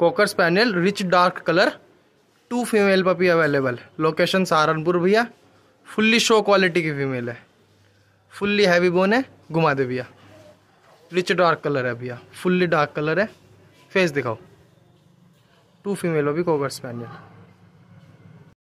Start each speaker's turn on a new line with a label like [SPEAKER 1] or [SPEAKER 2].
[SPEAKER 1] cocker spaniel rich dark colour two female puppy available location Saharanpur भैया fully show quality की female है fully heavy bone है घुमा दे भैया रिच डार्क कलर है भैया फुल्ली डार्क कलर है फेस दिखाओ two female puppy cocker spaniel